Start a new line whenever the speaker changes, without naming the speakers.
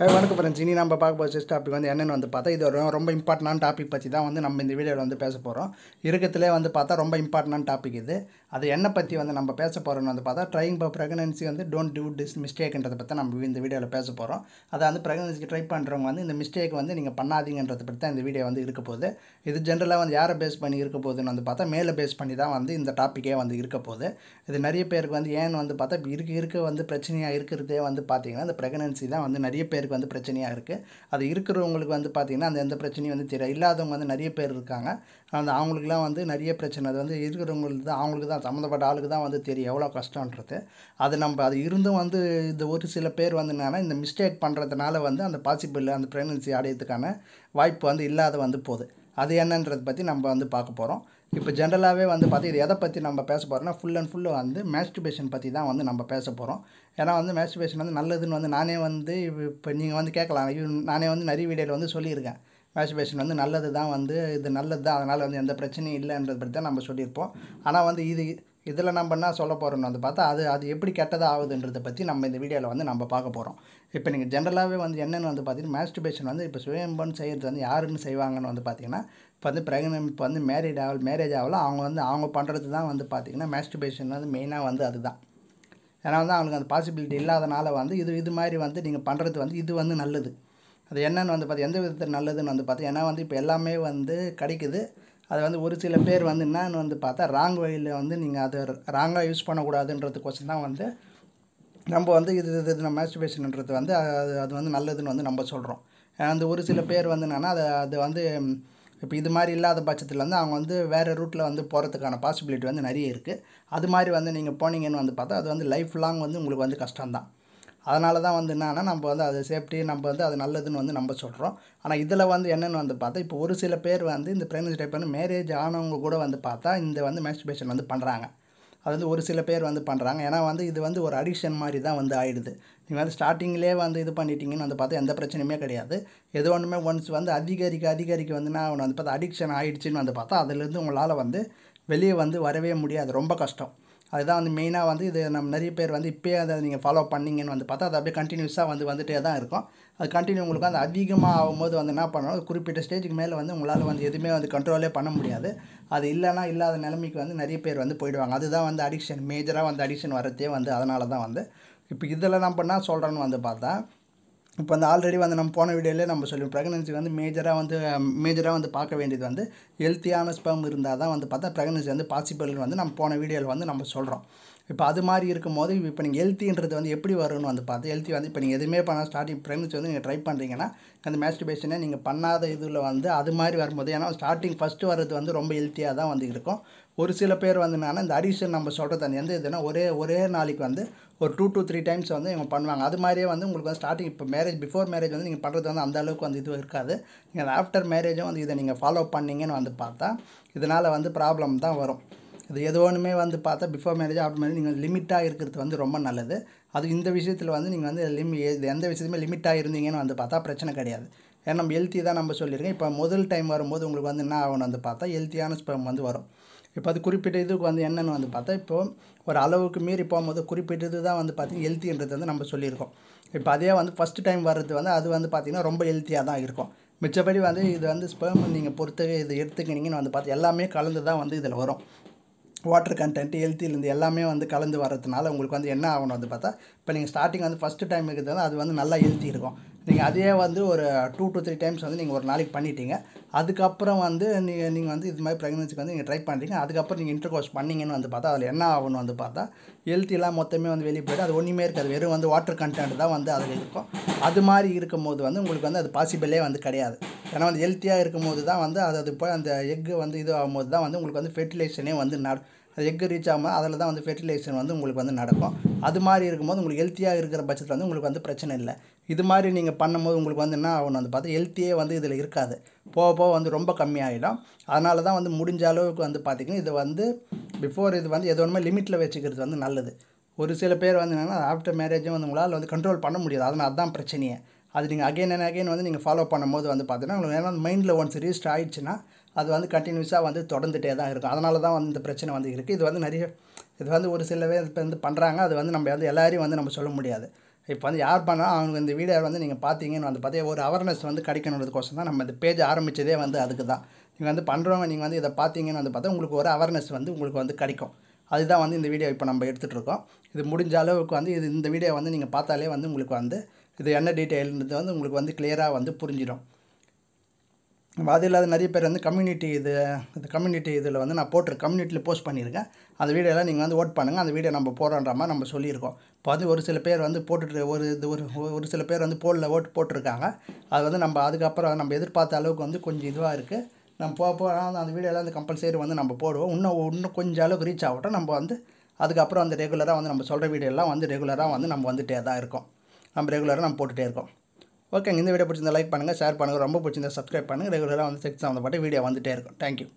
வணக்கம் ஃப்ரெண்ட்ஸ் இனி நம்ம பார்க்க போகிற டாபிக் வந்து என்னென்னு வந்து பார்த்தா இது ஒரு ரொம்ப இம்பார்ட்டண்டான டாபிக் பற்றி தான் வந்து நம்ம இந்த வீடியோவில் வந்து பேச போகிறோம் இருக்கிறதுலே வந்து பார்த்தா ரொம்ப இம்பார்ட்டண்டான டாபிக் இது அது என்ன பற்றி வந்து நம்ம பேச போகிறோம்னு வந்து பார்த்தா ட்ரைங் இப்போ ப்ரெக்னன்சி வந்து டோன்ட் டூ டிஸ் மிஸ்டேக்ன்றதை பற்றி நம்ம இந்த வீடியோவில் பேச போகிறோம் அதை வந்து ப்ரெக்னன்சிக்கு ட்ரை பண்ணுறவங்க வந்து இந்த மிஸ்டேக் வந்து நீங்கள் பண்ணாதீங்கன்றதை பற்றி தான் இந்த வீடியோ வந்து இருக்க போகுது இது ஜென்ரலாக வந்து யாரை பேஸ் பண்ணி இருக்க போகுதுன்னு வந்து பார்த்தா மேலே பேஸ் பண்ணி தான் வந்து இந்த டாப்பிக்கே வந்து இருக்க போகுது இது நிறைய பேருக்கு வந்து ஏன்னு வந்து பார்த்தா இருக்க இருக்க வந்து பிரச்சனையாக இருக்கிறதே வந்து பார்த்தீங்கன்னா இந்த ப்ரெக்னன்சி தான் வந்து நிறைய பேருக்கு பேருக்கு வந்து பிரச்சனையாக இருக்குது அது இருக்கிறவங்களுக்கு வந்து பார்த்திங்கன்னா அந்த எந்த பிரச்சனையும் வந்து தெரியாது இல்லாதவங்க வந்து நிறைய பேர் இருக்காங்க அந்த அவங்களுக்குலாம் வந்து நிறைய பிரச்சனை அது வந்து இருக்கிறவங்களுக்கு தான் அவங்களுக்கு தான் சம்மந்தப்பட்ட ஆளுக்கு தான் வந்து தெரியும் எவ்வளோ கஷ்டன்றது அது நம்ம அது இருந்தும் வந்து இந்த ஒரு சில பேர் வந்து என்னென்னா இந்த மிஸ்டேக் பண்ணுறதுனால வந்து அந்த பாசிபிள் அந்த ப்ரெக்னன்சி அடையிறதுக்கான வாய்ப்பு வந்து இல்லாத வந்து போகுது அது என்னன்றதை பற்றி நம்ம வந்து பார்க்க போகிறோம் இப்போ ஜென்ரலாகவே வந்து பார்த்து இது எதை பற்றி நம்ம பேச போகிறோம்னா ஃபுல் அண்ட் ஃபுல்லு வந்து மேஸ்டிபேஷன் பற்றி தான் வந்து நம்ம பேச போகிறோம் ஏன்னா வந்து மேஸ்டிபேஷன் வந்து நல்லதுன்னு வந்து நானே வந்து இப்போ நீங்கள் வந்து கேட்கலாம் நானே வந்து நிறைய வீடியோவில் வந்து சொல்லியிருக்கேன் மேஸ்டிபேஷன் வந்து நல்லது தான் வந்து இது நல்லது தான் அதனால் வந்து எந்த பிரச்சனையும் இல்லைன்றது பற்றி தான் நம்ம சொல்லியிருப்போம் ஆனால் வந்து இது இதில் நம்ம என்ன சொல்ல போகிறோம்னு வந்து பார்த்தா அது அது எப்படி கெட்டதாக ஆகுதுன்றதை பற்றி நம்ம இந்த வீடியோவில் வந்து நம்ம பார்க்க போகிறோம் இப்போ நீங்கள் ஜென்ரலாகவே வந்து என்னென்னு வந்து பார்த்திங்கன்னா மேஸ்டிபேஷன் வந்து இப்போ சுயம்பன் செய்கிறது வந்து யாருன்னு செய்வாங்கன்னு வந்து பார்த்தீங்கன்னா இப்போ வந்து பிரெக்னன் இப்போ வந்து மேரேஜ் ஆகல மேரேஜ் ஆகல அவங்க வந்து அவங்க பண்ணுறது தான் வந்து பார்த்திங்கன்னா மேஸ்டிபேஷன் வந்து மெயினாக வந்து அதுதான் ஏன்னா வந்து அவங்களுக்கு அந்த பாசிபிலிட்டி இல்லாதனால வந்து இது இது மாதிரி வந்து நீங்கள் பண்ணுறது வந்து இது வந்து நல்லது அது என்னென்னு வந்து பார்த்தீங்க எந்த விதத்தில் நல்லதுன்னு வந்து பார்த்தீங்கன்னா வந்து இப்போ எல்லாமே வந்து கிடைக்குது அதை வந்து ஒரு சில பேர் வந்து என்னன்னு வந்து பார்த்தா ராங் வழியில் வந்து நீங்கள் அதை ராங்காக யூஸ் கொஸ்டின் தான் வந்து நம்ம வந்து இது இது நம்ம மேஸ்டிபேஷன்ன்றது வந்து அது அது வந்து நல்லதுன்னு வந்து நம்ம சொல்கிறோம் அந்த ஒரு சில பேர் வந்து என்னென்னா அதை அது வந்து இப்போ இது மாதிரி இல்லாத பட்சத்தில் வந்து அவங்க வந்து வேறு ரூட்டில் வந்து போகிறதுக்கான பாசிபிலிட்டி வந்து நிறைய இருக்குது அது மாதிரி வந்து நீங்கள் போனீங்கன்னு வந்து பார்த்தா அது வந்து லைஃப் லாங் வந்து உங்களுக்கு வந்து கஷ்டம்தான் அதனால தான் வந்து என்னென்னா நம்ம வந்து அது சேஃப்டி நம்ம வந்து அது நல்லதுன்னு வந்து நம்ம சொல்கிறோம் ஆனால் இதில் வந்து என்னென்னு வந்து பார்த்தா இப்போ ஒரு சில பேர் வந்து இந்த பிரெக்னன்சி டைப் வந்து மேரேஜ் ஆனவங்க கூட வந்து பார்த்தா இந்த வந்து மேஸ்டிபேஷன் வந்து பண்ணுறாங்க அது வந்து ஒரு சில பேர் வந்து பண்ணுறாங்க ஏன்னா வந்து இது வந்து ஒரு அடிக்ஷன் மாதிரி தான் வந்து ஆயிடுது நீங்கள் வந்து ஸ்டார்டிங்லேயே வந்து இது பண்ணிட்டீங்கன்னு வந்து பார்த்தா எந்த பிரச்சனையுமே கிடையாது எது ஒன்றுமே ஒன்ஸ் வந்து அதிகரிக்க அதிகரிக்க வந்து நான் வந்து பார்த்தா அடிக்ஷன் ஆகிடுச்சின்னு வந்து பார்த்தா அதுலேருந்து உங்களால் வந்து வெளியே வந்து வரவே முடியாது ரொம்ப கஷ்டம் அதுதான் வந்து மெயினாக வந்து இது நம்ம நிறைய பேர் வந்து இப்போயே அதை நீங்கள் ஃபாலோ பண்ணிங்கன்னு வந்து பார்த்தா அது அப்படியே கண்டினியூஸாக வந்து வந்துகிட்டே தான் இருக்கும் அது கண்டினியூ உங்களுக்கு வந்து அதிகமாக ஆகும்போது வந்து என்ன பண்ணணும் குறிப்பிட்ட ஸ்டேஜுக்கு மேலே வந்து உங்களால் வந்து எதுவுமே வந்து கண்ட்ரோலே பண்ண முடியாது அது இல்லைனா இல்லாத நிலைமைக்கு வந்து நிறைய பேர் வந்து போயிடுவாங்க அதுதான் வந்து அடிக்ஷன் மேஜராக வந்து அடிக்ஷன் வரதே வந்து அதனால தான் வந்து இப்போ இதில் நம்ம பண்ணால் சொல்கிறேன்னு வந்து பார்த்தா இப்போ வந்து ஆல்ரெடி வந்து நம்ம போன வீடியோவில் நம்ம சொல்லுவோம் ப்ரெக்னன்சி வந்து மேஜராக வந்து மேஜராக வந்து பார்க்க வேண்டியது வந்து ஹெல்த்தியான ஸ்பெம் இருந்தால் தான் வந்து பார்த்தா ப்ரெக்னன்சி வந்து பாசிபிள்னு வந்து நம்ம போன வீடியோவில் வந்து நம்ம சொல்கிறோம் இப்போ அது மாதிரி இருக்கும் போது இப்போ நீங்கள் ஹெல்த்தின்றது வந்து எப்படி வரும்னு வந்து பார்த்து ஹெல்த்தி வந்து இப்போ நீங்கள் எதுவுமே பண்ணால் ஸ்டார்டிங் ப்ரைம் வந்து நீங்கள் ட்ரை பண்ணுறீங்கன்னா அந்த மேஸ்டிபேஷனை நீங்கள் பண்ணாத இதில் வந்து அது மாதிரி வரும்போது ஏன்னா ஸ்டார்டிங் ஃபஸ்ட்டு வர்றது வந்து ரொம்ப ஹெல்த்தியாக தான் வந்து இருக்கும் ஒரு சில பேர் வந்து இந்த அடிஷன் நம்ம சொல்கிறது அந்த எந்த இதுனா ஒரே ஒரே நாளைக்கு வந்து ஒரு டூ டூ த்ரீ டைம்ஸ் வந்து இவங்க பண்ணுவாங்க அது மாதிரியே வந்து உங்களுக்கு வந்து ஸ்டார்டிங் இப்போ மேரேஜ் பிஃபோர் மேரேஜ் வந்து நீங்கள் பண்ணுறது வந்து அந்தளவுக்கு வந்து இது இருக்காது நீங்கள் ஆஃப்டர் மேரேஜும் வந்து இதை நீங்கள் ஃபாலோ பண்ணிங்கன்னு வந்து பார்த்தா இதனால் வந்து ப்ராப்ளம் தான் வரும் இது எது ஒன்றுமே வந்து பார்த்தா பிஃபோர் மேரேஜ் ஆஃப்டர் மேரேஜ் நீங்கள் லிமிட்டாக இருக்கிறது வந்து ரொம்ப நல்லது அது இந்த விஷயத்தில் வந்து நீங்கள் வந்து லிமி எந்த விஷயத்துமே லிமிட்டாக இருந்தீங்கன்னு வந்து பார்த்தா பிரச்சனை கிடையாது ஏன்னா நம்ம ஹெல்த்தி தான் நம்ம சொல்லியிருக்கேன் இப்போ முதல் டைம் வரும்போது உங்களுக்கு வந்து என்ன ஆகணும் வந்து பார்த்தா ஹெல்த்தியான ஸ்பெம் வந்து வரும் இப்போ அது குறிப்பிட்ட இதுக்கு வந்து என்னென்னு வந்து பார்த்தா இப்போது ஒரு அளவுக்கு மீறி போகும்போது குறிப்பிட்டது தான் வந்து பார்த்திங்கன்னா ஹெல்த்தின்றது வந்து நம்ம சொல்லியிருக்கோம் இப்போ அதே வந்து ஃபஸ்ட் டைம் வர்றது வந்து அது வந்து பார்த்திங்கன்னா ரொம்ப ஹெல்த்தியாக தான் இருக்கும் மிச்சப்படி வந்து இது வந்து ஸ்பெர்ம் நீங்கள் பொறுத்தவே இது எடுத்துக்கினீங்கன்னு வந்து பார்த்து எல்லாமே கலந்து தான் வந்து இதில் வரும் வாட்டர் கண்டென்ட் ஹெல்த்திலேருந்து எல்லாமே வந்து கலந்து வர்றதுனால உங்களுக்கு வந்து என்ன ஆகணும் வந்து பார்த்தா இப்போ நீங்கள் ஸ்டார்டிங் வந்து ஃபஸ்ட்டு டைம் இருக்கிறதுனால அது வந்து நல்லா ஹெல்த்தி இருக்கும் நீங்கள் அதே வந்து ஒரு டூ டு த்ரீ டைம்ஸ் வந்து நீங்கள் ஒரு நாளைக்கு பண்ணிட்டீங்க அதுக்கப்புறம் வந்து நீங்கள் நீங்கள் வந்து இது மாதிரி ப்ரெக்னன்சிக்கு வந்து நீங்கள் ட்ரை பண்ணுறீங்க அதுக்கப்புறம் நீங்கள் இன்டர் கோர்ஸ் பண்ணிங்கன்னு வந்து பார்த்தா அதில் என்ன ஆகணும் வந்து பார்த்தா ஹெல்த்திலாம் மொத்தமே வந்து வெளியே போய்ட்டு அது ஒன்றுமே இருக்காது வெறும் வந்து வாட்டர் கண்டென்ட் தான் வந்து அதில் இருக்கும் அது மாதிரி இருக்கும்போது வந்து உங்களுக்கு வந்து அது பாசிபிளே வந்து கிடையாது ஏன்னா வந்து ஹெல்த்தியாக இருக்கும்போது தான் வந்து அது அது போய் அந்த எக்கு வந்து இது ஆகும்போது தான் வந்து உங்களுக்கு வந்து ஃபெர்டிலைசனே வந்து நட எக்கு ரீச் ஆகும்போது அதில் தான் வந்து ஃபெர்டிலைசன் வந்து உங்களுக்கு வந்து நடக்கும் அது மாதிரி இருக்கும்போது உங்களுக்கு ஹெல்த்தியாக இருக்கிற பட்சத்தில் வந்து உங்களுக்கு வந்து பிரச்சனை இல்லை இது மாதிரி நீங்கள் பண்ணும்போது உங்களுக்கு வந்து என்ன ஆகணும் வந்து பார்த்தா ஹெல்த்தியே வந்து இதில் இருக்காது போக போக வந்து ரொம்ப கம்மியாகிடும் அதனால தான் வந்து முடிஞ்ச அளவுக்கு வந்து பார்த்திங்கன்னா இதை வந்து பிஃபோர் இது வந்து எது ஒன்றுமே லிமிட்டில் வச்சுக்கிறது வந்து நல்லது ஒரு சில பேர் வந்து என்னென்னா ஆஃப்டர் மேரேஜும் வந்து உங்களால் வந்து கண்ட்ரோல் பண்ண முடியாது அதனால் அதுதான் பிரச்சனையே அது நீங்கள் அகைன் அண்ட் அகைன் வந்து நீங்கள் ஃபாலோ பண்ணும்போது வந்து பார்த்தீங்கன்னா உங்களுக்கு ஏன்னா மைண்டில் ஒன்ஸ் ரீஸ்ட் ஆகிடுச்சுன்னா அது வந்து கண்டினியூஸாக வந்து தொடர்ந்துகிட்டே தான் இருக்கும் அதனால தான் வந்து இந்த பிரச்சனை வந்து இருக்குது இது வந்து நிறைய இது வந்து ஒரு சில பேர் இப்போ வந்து பண்ணுறாங்க அது வந்து நம்ம வந்து எல்லோரையும் வந்து நம்ம சொல்ல முடியாது இப்போ வந்து யார் பண்ணாலும் அவங்க இந்த வீடியோ வந்து நீங்கள் பார்த்தீங்கன்னு வந்து பார்த்தீங்கன்னா ஒரு அவேர்னஸ் வந்து கிடைக்கணுன்றதுக்கோசம் தான் நம்ம இந்த பேஜ் ஆரம்பித்ததே வந்து அதுக்கு தான் நீங்கள் வந்து பண்ணுறவங்க நீங்கள் வந்து இதை பார்த்தீங்கன்னு வந்து பார்த்தா உங்களுக்கு ஒரு அவேர்னஸ் வந்து உங்களுக்கு வந்து கிடைக்கும் அதுதான் வந்து இந்த வீடியோ இப்போ நம்ம எடுத்துகிட்ருக்கோம் இது முடிஞ்ச அளவுக்கு வந்து இது இந்த வீடியோ வந்து நீங்கள் பார்த்தாலே வந்து உங்களுக்கு வந்து இது என்ன டீட்டெயில்ன்றது வந்து உங்களுக்கு வந்து கிளியராக வந்து புரிஞ்சிடும் அது இல்லாத நிறைய பேர் வந்து கம்யூனிட்டி இது இந்த கம்யூனிட்டி இதில் வந்து நான் போட்டிருக்கேன் கம்யூனிட்டியில் போஸ்ட் பண்ணியிருக்கேன் அந்த வீடியோலாம் நீங்கள் வந்து ஓட் பண்ணுங்கள் அந்த வீடியோ நம்ம போடுறோன்ற மாதிரி நம்ம சொல்லியிருக்கோம் இப்போ வந்து ஒரு சில பேர் வந்து போட்டுட்டு ஒரு இது ஒரு ஒரு சில பேர் வந்து போடல ஓட்டு போட்டிருக்காங்க அது வந்து நம்ம அதுக்கப்புறம் நம்ம எதிர்பார்த்த அளவுக்கு வந்து கொஞ்சம் இதுவாக இருக்குது நம்ம போக போக அந்த வீடியோலாம் வந்து கம்பல்சரி வந்து நம்ம போடுவோம் இன்னும் இன்னும் கொஞ்சம் அளவுக்கு ரீச் ஆகட்டும் நம்ம வந்து அதுக்கப்புறம் அந்த ரெகுலராக வந்து நம்ம சொல்கிற வீடியோலாம் வந்து ரெகுலராக வந்து நம்ம வந்துகிட்டே தான் இருக்கோம் நம்ம ரெகுலராக நம்ம போட்டுகிட்டே இருக்கோம் ஓகேங்க இந்த வீடியோ பிடிச்சிருந்தா லைக் பண்ணுங்கள் ஷேர் பண்ணுங்கள் ரொம்ப பிடிச்சிருந்தா சப்ஸ்கிரைப் பண்ணுங்கள் ரெகுலராக வந்து செக்ஸ் சம்மந்தப்பட்ட வீடியோ வந்துகிட்டே இருக்கும் தேங்க்யூ